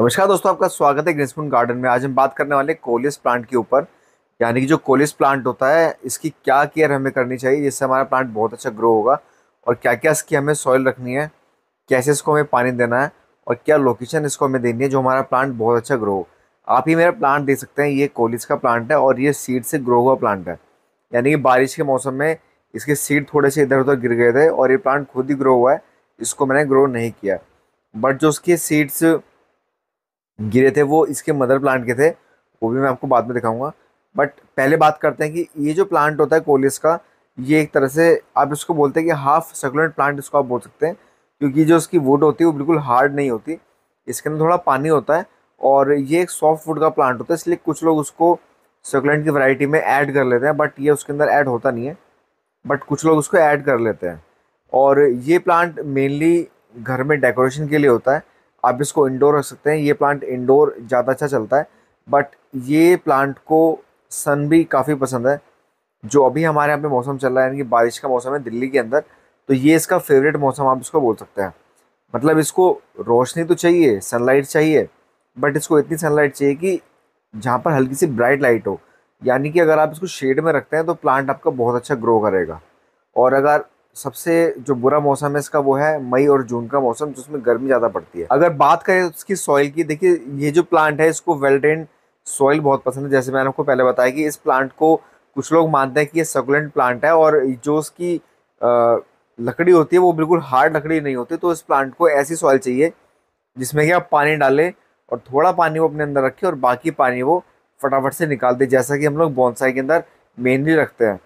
नमस्कार दोस्तों आपका स्वागत है ग्रीन गार्डन में आज हम बात करने वाले कोलिस प्लांट के ऊपर यानी कि जो कोलिस प्लांट होता है इसकी क्या केयर हमें करनी चाहिए जिससे हमारा प्लांट बहुत अच्छा ग्रो होगा और क्या क्या इसकी हमें सॉइल रखनी है कैसे इसको हमें पानी देना है और क्या लोकेशन इसको हमें देनी है जो हमारा प्लांट बहुत अच्छा ग्रो हो आप ही मेरा प्लांट देख सकते हैं ये कोलिस का प्लांट है और ये सीड से ग्रो हुआ प्लांट है यानी कि बारिश के मौसम में इसके सीड थोड़े से इधर उधर गिर गए थे और ये प्लांट खुद ही ग्रो हुआ है इसको मैंने ग्रो नहीं किया बट जो उसके सीड्स गिरे थे वो इसके मदर प्लांट के थे वो भी मैं आपको बाद में दिखाऊंगा बट पहले बात करते हैं कि ये जो प्लांट होता है कोलिस का ये एक तरह से आप इसको बोलते हैं कि हाफ सर्कुलेंट प्लांट इसको आप बोल सकते हैं क्योंकि जो इसकी वुड होती है वो बिल्कुल हार्ड नहीं होती इसके अंदर थोड़ा पानी होता है और ये एक सॉफ्ट वुड का प्लांट होता है इसलिए कुछ लोग उसको सर्कुलेंट की वैरायटी में ऐड कर लेते हैं बट ये उसके अंदर ऐड होता नहीं है बट कुछ लोग उसको ऐड कर लेते हैं और ये प्लांट मेनली घर में डेकोरेशन के लिए होता है आप इसको इंडोर रख सकते हैं ये प्लांट इंडोर ज़्यादा अच्छा चलता है बट ये प्लांट को सन भी काफ़ी पसंद है जो अभी हमारे यहाँ पे मौसम चल रहा है यानी कि बारिश का मौसम है दिल्ली के अंदर तो ये इसका फेवरेट मौसम आप इसको बोल सकते हैं मतलब इसको रोशनी तो चाहिए सनलाइट चाहिए बट इसको इतनी सनलाइट चाहिए कि जहाँ पर हल्की सी ब्राइट लाइट हो यानी कि अगर आप इसको शेड में रखते हैं तो प्लांट आपका बहुत अच्छा ग्रो करेगा और अगर सबसे जो बुरा मौसम है इसका वो है मई और जून का मौसम जिसमें गर्मी ज़्यादा पड़ती है अगर बात करें उसकी सॉइल की देखिए ये जो प्लांट है इसको वेल ड्रेन सॉइल बहुत पसंद है जैसे मैंने आपको पहले बताया कि इस प्लांट को कुछ लोग मानते हैं कि ये सकुलेंट प्लांट है और जो उसकी लकड़ी होती है वो बिल्कुल हार्ड लकड़ी नहीं होती तो इस प्लांट को ऐसी सॉइल चाहिए जिसमें कि आप पानी डालें और थोड़ा पानी वो अपने अंदर रखें और बाकी पानी वो फटाफट से निकाल दें जैसा कि हम लोग बॉन्साई के अंदर मेनली रखते हैं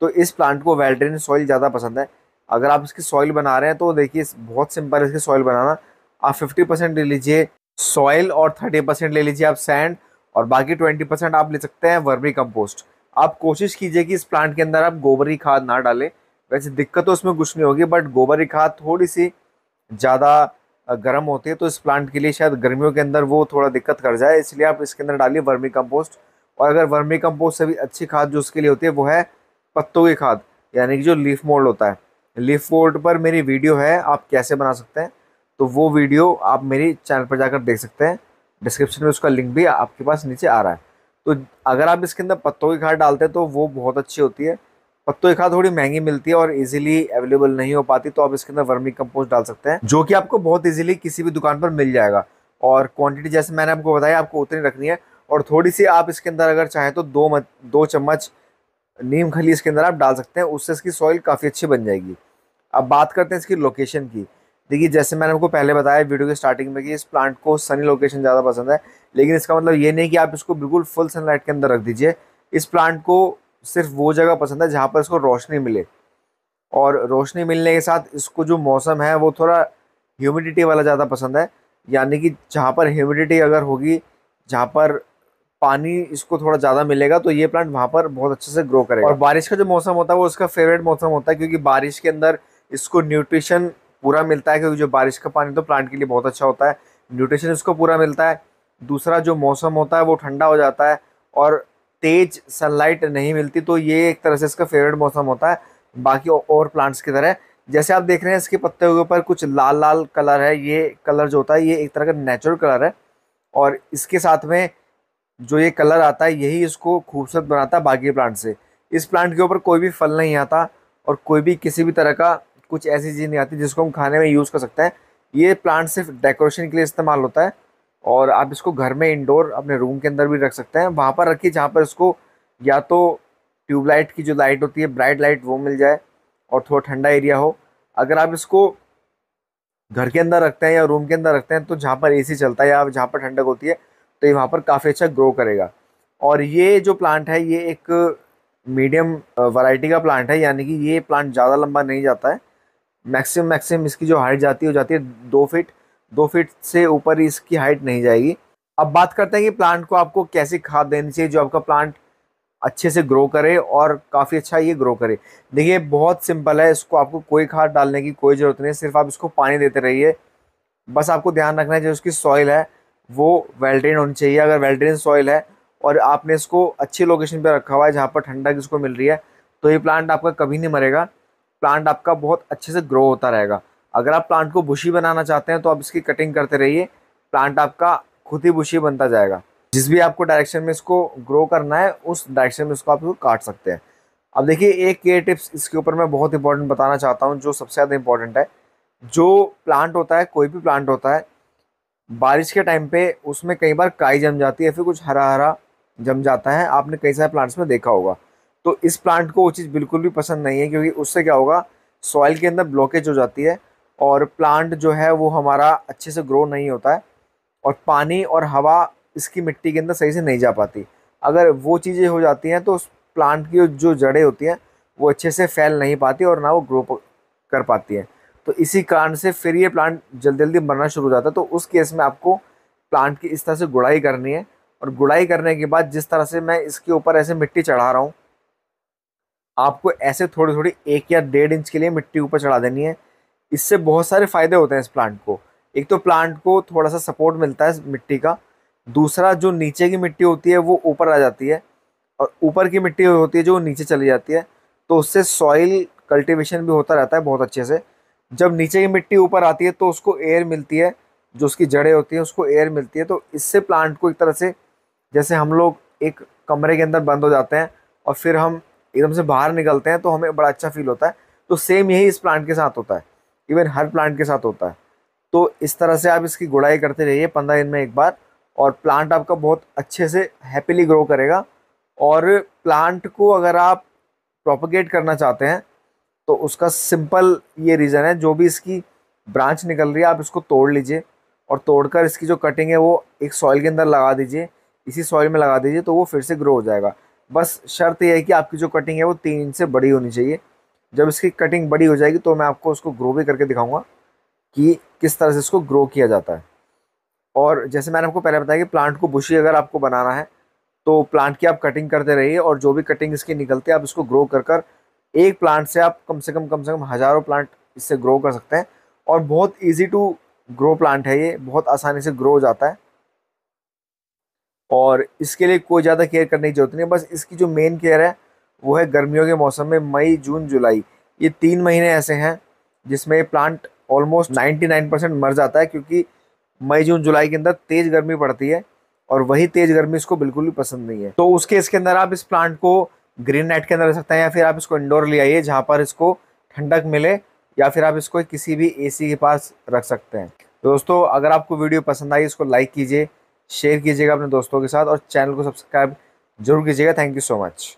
तो इस प्लांट को वेल्ट्रेन सॉइल ज़्यादा पसंद है अगर आप इसकी सॉइल बना रहे हैं तो देखिए बहुत सिंपल इसकी सॉइल बनाना आप फिफ्टी परसेंट ले लीजिए सॉइल और थर्टी परसेंट ले लीजिए आप सैंड और बाकी ट्वेंटी परसेंट आप ले सकते हैं वर्मी कंपोस्ट आप कोशिश कीजिए कि इस प्लांट के अंदर आप गोबर की खाद ना डालें वैसे दिक्कत तो उसमें कुछ नहीं होगी बट गोबर की खाद थोड़ी सी ज़्यादा गर्म होती है तो इस प्लांट के लिए शायद गर्मियों के अंदर वो थोड़ा दिक्कत कर जाए इसलिए आप इसके अंदर डालिए वर्मी कम्पोस्ट और अगर वर्मी कम्पोस्ट से भी अच्छी खाद जो उसके लिए होती है वो है पत्तों की खाद यानी कि जो लीफ मोल्ड होता है लीफ मोल्ड पर मेरी वीडियो है आप कैसे बना सकते हैं तो वो वीडियो आप मेरी चैनल पर जाकर देख सकते हैं डिस्क्रिप्शन में उसका लिंक भी आपके पास नीचे आ रहा है तो अगर आप इसके अंदर पत्तों की खाद डालते हैं तो वो बहुत अच्छी होती है पत्तों की खाद थोड़ी महंगी मिलती है और इजीली अवेलेबल नहीं हो पाती तो आप इसके अंदर वर्मी कंपोस्ट डाल सकते हैं जो कि आपको बहुत इजीली किसी भी दुकान पर मिल जाएगा और क्वांटिटी जैसे मैंने आपको बताया आपको उतनी रखनी है और थोड़ी सी आप इसके अंदर अगर चाहें तो दो दो चम्मच नीम खली इसके अंदर आप डाल सकते हैं उससे इसकी सॉइल काफ़ी अच्छी बन जाएगी अब बात करते हैं इसकी लोकेशन की देखिए जैसे मैंने आपको पहले बताया वीडियो के स्टार्टिंग में कि इस प्लांट को सनी लोकेशन ज़्यादा पसंद है लेकिन इसका मतलब ये नहीं कि आप इसको बिल्कुल फुल सनलाइट के अंदर रख दीजिए इस प्लांट को सिर्फ वो जगह पसंद है जहाँ पर इसको रोशनी मिले और रोशनी मिलने के साथ इसको जो मौसम है वो थोड़ा ह्यूमिडिटी वाला ज़्यादा पसंद है यानी कि जहाँ पर ह्यूमिडिटी अगर होगी जहाँ पर पानी इसको थोड़ा ज़्यादा मिलेगा तो ये प्लांट वहाँ पर बहुत अच्छे से ग्रो करेगा और बारिश का जो मौसम होता है वो इसका फेवरेट मौसम होता है क्योंकि बारिश के अंदर इसको न्यूट्रिशन पूरा मिलता है क्योंकि जो बारिश का पानी तो प्लांट के लिए बहुत अच्छा होता है न्यूट्रिशन इसको पूरा मिलता है दूसरा जो मौसम होता है वो ठंडा हो जाता है और तेज सनलाइट नहीं मिलती तो ये एक तरह से इसका फेवरेट मौसम होता है बाकी और प्लांट्स की तरह जैसे आप देख रहे हैं इसके पत्ते के ऊपर कुछ लाल लाल कलर है ये कलर जो होता है ये एक तरह का नेचुरल कलर है और इसके साथ में जो ये कलर आता है यही इसको खूबसूरत बनाता है बाकी प्लांट से इस प्लांट के ऊपर कोई भी फल नहीं आता और कोई भी किसी भी तरह का कुछ ऐसी चीज़ नहीं आती जिसको हम खाने में यूज़ कर सकते हैं ये प्लांट सिर्फ डेकोरेशन के लिए इस्तेमाल होता है और आप इसको घर में इंडोर अपने रूम के अंदर भी रख सकते हैं वहाँ पर रखिए जहाँ पर इसको या तो ट्यूबलाइट की जो लाइट होती है ब्राइट लाइट वो मिल जाए और थोड़ा ठंडा एरिया हो अगर आप इसको घर के अंदर रखते हैं या रूम के अंदर रखते हैं तो जहाँ पर एसी चलता है या जहाँ पर ठंडक होती है तो ये वहाँ पर काफ़ी अच्छा ग्रो करेगा और ये जो प्लांट है ये एक मीडियम वैरायटी का प्लांट है यानी कि ये प्लांट ज़्यादा लंबा नहीं जाता है मैक्सिमम मैक्सिमम इसकी जो हाइट जाती है वो जाती है दो फिट दो फिट से ऊपर इसकी हाइट नहीं जाएगी अब बात करते हैं कि प्लांट को आपको कैसी खाद देनी चाहिए जो आपका प्लांट अच्छे से ग्रो करे और काफ़ी अच्छा ये ग्रो करे देखिए बहुत सिंपल है इसको आपको कोई खाद डालने की कोई ज़रूरत नहीं है सिर्फ आप इसको पानी देते रहिए बस आपको ध्यान रखना है जो उसकी सॉइल है वो वेल्ट्रेन होनी चाहिए अगर वेल सॉइल है और आपने इसको अच्छी लोकेशन पर रखा हुआ है जहाँ पर ठंडा इसको मिल रही है तो ये प्लांट आपका कभी नहीं मरेगा प्लांट आपका बहुत अच्छे से ग्रो होता रहेगा अगर आप प्लांट को बुशी बनाना चाहते हैं तो आप इसकी कटिंग करते रहिए प्लांट आपका खुद ही बुशी बनता जाएगा जिस भी आपको डायरेक्शन में इसको ग्रो करना है उस डायरेक्शन में इसको आप इसको काट सकते हैं अब देखिए एक ये टिप्स इसके ऊपर मैं बहुत इंपॉर्टेंट बताना चाहता हूँ जो सबसे ज़्यादा इंपॉर्टेंट है जो प्लांट होता है कोई भी प्लांट होता है बारिश के टाइम पे उसमें कई बार काई जम जाती है फिर कुछ हरा हरा जम जाता है आपने कई सारे प्लांट्स में देखा होगा तो इस प्लांट को वो चीज़ बिल्कुल भी पसंद नहीं है क्योंकि उससे क्या होगा सॉइल के अंदर ब्लॉकेज हो जाती है और प्लांट जो है वो हमारा अच्छे से ग्रो नहीं होता है और पानी और हवा इसकी मिट्टी के अंदर सही से नहीं जा पाती अगर वो चीज़ें हो जाती हैं तो उस प्लांट की जो जड़ें होती हैं वो अच्छे से फैल नहीं पाती और ना वो ग्रो कर पाती हैं तो इसी कारण से फिर ये प्लांट जल्दी जल्दी मरना शुरू हो जाता है तो उस केस में आपको प्लांट की इस तरह से गुड़ाई करनी है और गुड़ाई करने के बाद जिस तरह से मैं इसके ऊपर ऐसे मिट्टी चढ़ा रहा हूँ आपको ऐसे थोड़ी थोड़ी एक या डेढ़ इंच के लिए मिट्टी ऊपर चढ़ा देनी है इससे बहुत सारे फ़ायदे होते हैं इस प्लांट को एक तो प्लांट को थोड़ा सा सपोर्ट मिलता है मिट्टी का दूसरा जो नीचे की मिट्टी होती है वो ऊपर आ जाती है और ऊपर की मिट्टी होती है जो नीचे चली जाती है तो उससे सॉइल कल्टीवेशन भी होता रहता है बहुत अच्छे से जब नीचे की मिट्टी ऊपर आती है तो उसको एयर मिलती है जो उसकी जड़ें होती हैं उसको एयर मिलती है तो इससे प्लांट को एक तरह से जैसे हम लोग एक कमरे के अंदर बंद हो जाते हैं और फिर हम एकदम से बाहर निकलते हैं तो हमें बड़ा अच्छा फील होता है तो सेम यही इस प्लांट के साथ होता है इवन हर प्लांट के साथ होता है तो इस तरह से आप इसकी गुड़ाई करते रहिए पंद्रह दिन में एक बार और प्लांट आपका बहुत अच्छे से हैप्पीली ग्रो करेगा और प्लांट को अगर आप प्रोपोगेट करना चाहते हैं तो उसका सिंपल ये रीज़न है जो भी इसकी ब्रांच निकल रही है आप इसको तोड़ लीजिए और तोड़कर इसकी जो कटिंग है वो एक सॉइल के अंदर लगा दीजिए इसी सॉइल में लगा दीजिए तो वो फिर से ग्रो हो जाएगा बस शर्त यह है कि आपकी जो कटिंग है वो तीन इंच से बड़ी होनी चाहिए जब इसकी कटिंग बड़ी हो जाएगी तो मैं आपको उसको ग्रो भी करके दिखाऊंगा कि किस तरह से इसको ग्रो किया जाता है और जैसे मैंने आपको पहले बताया कि प्लांट को बुशी अगर आपको बनाना है तो प्लांट की आप कटिंग करते रहिए और जो भी कटिंग इसकी निकलती है आप इसको ग्रो कर कर एक प्लांट से आप कम से कम कम से कम हज़ारों प्लांट इससे ग्रो कर सकते हैं और बहुत ईजी टू ग्रो प्लांट है ये बहुत आसानी से ग्रो हो जाता है और इसके लिए कोई ज़्यादा केयर करने की जरूरत नहीं बस इसकी जो मेन केयर है वो है गर्मियों के मौसम में मई जून जुलाई ये तीन महीने ऐसे हैं जिसमें प्लांट ऑलमोस्ट नाइन्टी परसेंट मर जाता है क्योंकि मई जून जुलाई के अंदर तेज़ गर्मी पड़ती है और वही तेज़ गर्मी इसको बिल्कुल भी पसंद नहीं है तो उसके इसके अंदर आप इस प्लांट को ग्रीन नेट के अंदर रख सकते हैं या फिर आप इसको इंडोर ले आइए जहाँ पर इसको ठंडक मिले या फिर आप इसको किसी भी एसी के पास रख सकते हैं दोस्तों अगर आपको वीडियो पसंद आई इसको लाइक कीजिए शेयर कीजिएगा अपने दोस्तों के साथ और चैनल को सब्सक्राइब जरूर कीजिएगा थैंक यू सो मच